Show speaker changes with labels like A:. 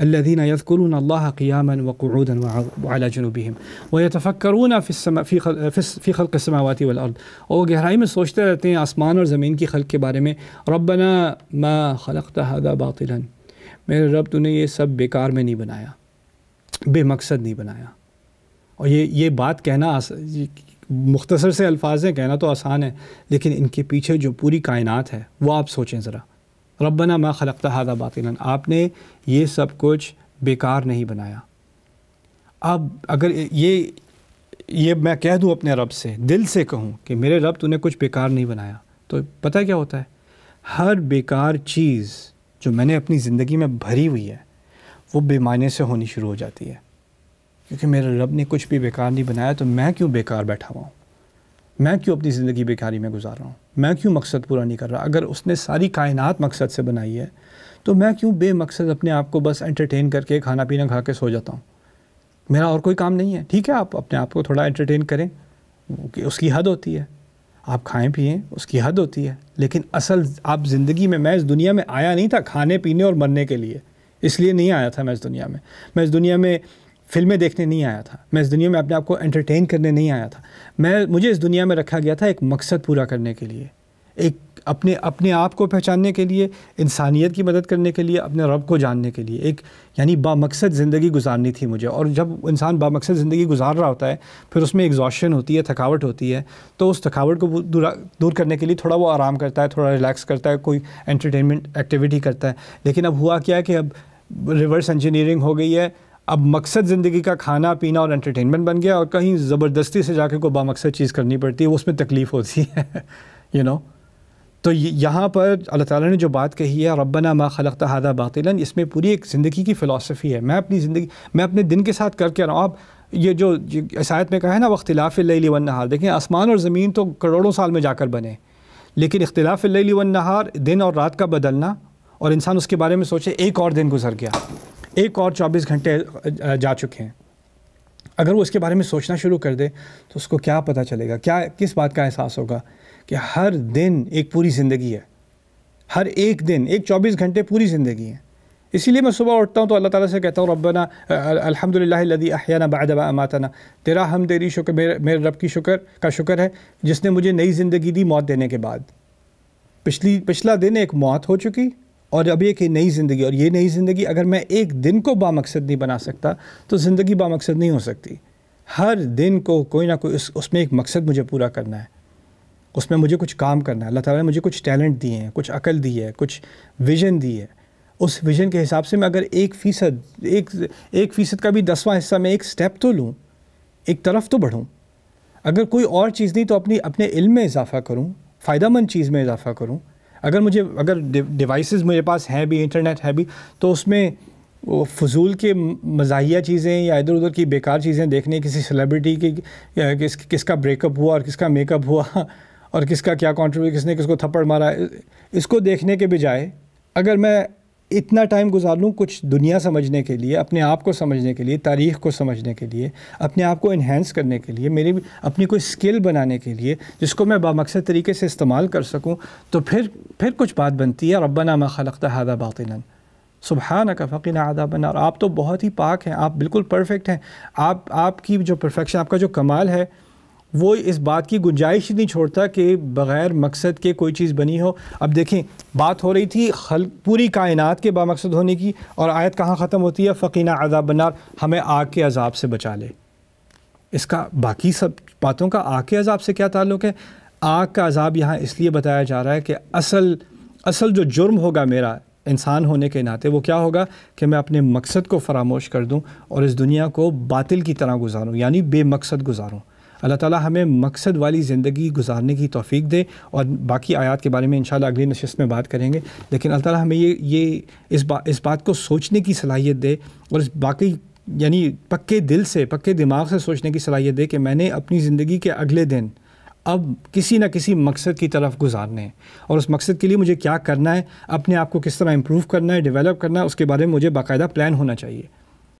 A: الذين يذكرون الله قياما وقعودا وعلى جنوبهم ويتفكرون في السما في خل... في خلق السماوات والارض और गहराई में सोचते रहते हैं आसमान और ज़मीन की खल्क के बारे में रबना मा खलक़ हदा बातिलन मेरे रब तूने ये सब बेकार में नहीं बनाया बेमकसद नहीं बनाया और ये ये बात कहना आस... मुख्तसर से अल्फाज हैं कहना तो आसान है लेकिन इनके पीछे जो पूरी कायनात है वो आप सोचें ज़रा रबना मा खलकता हादा बातिला आपने ये सब कुछ बेकार नहीं बनाया अब अगर ये ये मैं कह दूँ अपने रब से दिल से कहूँ कि मेरे रब तूने कुछ बेकार नहीं बनाया तो पता क्या होता है हर बेकार चीज़ जो मैंने अपनी ज़िंदगी में भरी हुई है वो बेमायने से होनी शुरू हो जाती है क्योंकि मेरे रब ने कुछ भी बेकार नहीं बनाया तो मैं क्यों बेकार बैठा हुआ हूँ मैं क्यों अपनी ज़िंदगी बेकारी में गुजार रहा हूँ मैं क्यों मकसद पूरा नहीं कर रहा अगर उसने सारी कायनात मकसद से बनाई है तो मैं क्यों बेमकसद अपने आप को बस एंटरटेन करके खाना पीना खा के सो जाता हूँ मेरा और कोई काम नहीं है ठीक है आप अपने आप को थोड़ा एंटरटेन करें उसकी हद होती है आप खाएं पिएं उसकी हद होती है लेकिन असल आप ज़िंदगी में मैं इस दुनिया में आया नहीं था खाने पीने और मरने के लिए इसलिए नहीं आया था मैं इस दुनिया में मैं इस दुनिया में फिल्में देखने नहीं आया था मैं इस दुनिया में अपने आप को एंटरटेन करने नहीं आया था मैं मुझे इस दुनिया में रखा गया था एक मकसद पूरा करने के लिए एक अपने अपने आप को पहचानने के लिए इंसानियत की मदद करने के लिए अपने रब को जानने के लिए एक यानी बामकसद ज़िंदगी गुजारनी थी मुझे और जब इंसान बामकसद ज़िंदगी गुजार रहा होता है फिर उसमें एग्जॉशन होती है थकावट होती है तो उस थकावट को दूर दूर करने के लिए थोड़ा वो आराम करता है थोड़ा रिलैक्स करता है कोई एंटरटेनमेंट एक्टिविटी करता है लेकिन अब हुआ क्या है कि अब रिवर्स इंजीनियरिंग हो गई है अब मकसद ज़िंदगी का खाना पीना और एंटरटेनमेंट बन गया और कहीं ज़बरदस्ती से जाके को बामकसद चीज़ करनी पड़ती है वो उसमें तकलीफ़ होती है यू you नो know? तो यहाँ पर अल्लाह ताला ने जो बात कही है रब्बना मा खलक़ हादा बातिलन इसमें पूरी एक ज़िंदगी की फ़िलासफ़ी है मैं अपनी ज़िंदगी मैं अपने दिन के साथ करके आ रहा हूँ आप ये जो इसायत में कहा है ना वख्तिलाफ़ लली वन नहार देखें आसमान और ज़मीन तो करोड़ों साल में जाकर बने लेकिन इख्तिलाफ़ लली वन नहार दिन और रात का बदलना और इंसान उसके बारे में सोचे एक और दिन गुजर गया एक और चौबीस घंटे जा चुके हैं अगर वो इसके बारे में सोचना शुरू कर दे तो उसको क्या पता चलेगा क्या किस बात का एहसास होगा कि हर दिन एक पूरी ज़िंदगी है हर एक दिन एक चौबीस घंटे पूरी ज़िंदगी है इसीलिए मैं सुबह उठता हूँ तो अल्लाह ताला से कहता हूँ रब्बना अल्हम्दुलिल्लाह अहियाना बदबा अमाताना तेरा हम तेरी शुक्र मेरे मेरे रब की शुक्र का शुक्र है जिसने मुझे नई ज़िंदगी दी मौत देने के बाद पिछली पिछला दिन एक मौत हो चुकी और अब एक नई ज़िंदगी और ये नई ज़िंदगी अगर मैं एक दिन को बामकसद नहीं बना सकता तो ज़िंदगी बामकसद नहीं हो सकती हर दिन को कोई ना कोई उस उसमें एक मकसद मुझे पूरा करना है उसमें मुझे कुछ काम करना है अल्लाह ताला ने मुझे कुछ टैलेंट दिए हैं कुछ अकल दी है कुछ विज़न दी है उस विज़न के हिसाब से मैं अगर एक फ़ीसद एक एक फ़ीसद का भी दसवां हिस्सा मैं एक स्टेप तो लूँ एक तरफ तो बढ़ूँ अगर कोई और चीज़ नहीं तो अपनी अपने इल्म में इजाफ़ा करूँ फ़ायदा मंद चीज़ में इजाफ़ा करूँ अगर मुझे अगर डिवाइस मेरे पास हैं भी इंटरनेट है भी तो उसमें वो फजूल के मजाहिया चीज़ें या इधर उधर की बेकार चीज़ें देखने किसी सेलिब्रिटी की किस किसका ब्रेकअप हुआ और किसका मेकअप हुआ और किसका क्या कॉन्ट्रीब्यूट किसने किसको थप्पड़ मारा इसको देखने के बजाय अगर मैं इतना टाइम गुजार लूँ कुछ दुनिया समझने के लिए अपने आप को समझने के लिए तारीख़ को समझने के लिए अपने आप को इन्हेंस करने के लिए मेरी अपनी कोई स्किल बनाने के लिए जिसको मैं बामकसद तरीके से इस्तेमाल कर सकूँ तो फिर फिर कुछ बात बनती है रब्बना नामा खलकता हादा सुबह न का फ़कीन आदा बना और आप तो बहुत ही पाक हैं आप बिल्कुल परफेक्ट हैं आप आपकी जो परफेक्शन आपका जो कमाल है वो इस बात की गुंजाइश ही नहीं छोड़ता कि बग़ैर मकसद के कोई चीज़ बनी हो अब देखें बात हो रही थी खल पूरी कायनात के बामकसद होने की और आयत कहाँ ख़त्म होती है फ़कीना अजाब बनार हमें आग के अजाब से बचा ले इसका बाकी सब बातों का आग के अजाब से क्या ताल्लुक़ है आग का अजाब यहाँ इसलिए बताया जा रहा है कि असल असल जो जुर्म होगा मेरा इंसान होने के नाते वो क्या होगा कि मैं अपने मकसद को फरामोश कर दूँ और इस दुनिया को बातिल की तरह गुजारूँ यानी बेमकसद गुजारूँ अल्लाह ताला हमें मकसद वाली ज़िंदगी गुजारने की तोफ़ी दे और बाकी आयात के बारे में इन अगली नशस्त में बात करेंगे लेकिन अल्लाह ताला हमें ये ये इस बा इस बात को सोचने की सलाहियत दे और इस बाकी यानी पक्के दिल से पक्के दिमाग से सोचने की सलाहियत दे कि मैंने अपनी ज़िंदगी के अगले दिन अब किसी ना किसी मकसद की तरफ गुजारने हैं और उस मकसद के लिए मुझे क्या करना है अपने आप को किस तरह इम्प्रूव करना है डेवलप करना है उसके बारे में मुझे बाकायदा प्लान होना चाहिए